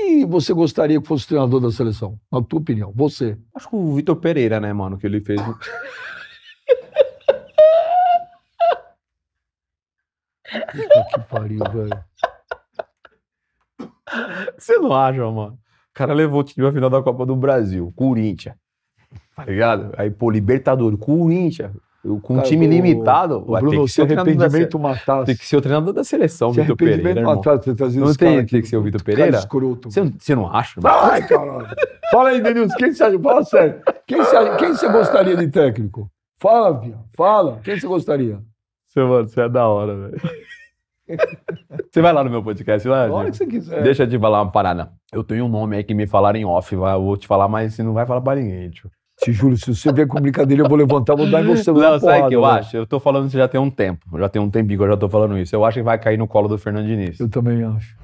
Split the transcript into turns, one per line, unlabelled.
que você gostaria que fosse treinador da seleção? Na tua opinião, você. Acho que o Vitor Pereira, né, mano, que ele fez. Puta
que pariu, velho. Você não acha, mano? O cara levou o time à final da Copa do Brasil, Corinthians. Tá ligado? Aí, pô, Libertadores, Corinthians. Com Cara, um time limitado, o Bruno, se arrependimento matasse. Tem que ser o treinador da seleção, Vitor Pereira. Matasse, não tem, tem que ser o Vitor Pereira?
Escroto. Você, você não acha? Vai, caralho. Fala aí, Denilson, quem você Fala sério. Quem você, quem você gostaria de técnico? Fala, Via. Fala. Quem você gostaria?
Você, mano, você é da hora, velho. Você vai lá no meu podcast lá? gente. que você quiser. Deixa
eu te falar uma parada. Eu tenho um nome aí que me falaram em off, vou te falar, mas você não vai falar pra ninguém, tio.
Te juro, se você vier com brincadeira, eu vou levantar, vou dar em você. Não, sabe o que eu acho?
Eu tô falando isso já tem um tempo. Já tem um tempinho que eu já tô falando isso. Eu acho que vai cair no colo do Fernando Diniz. Eu também acho.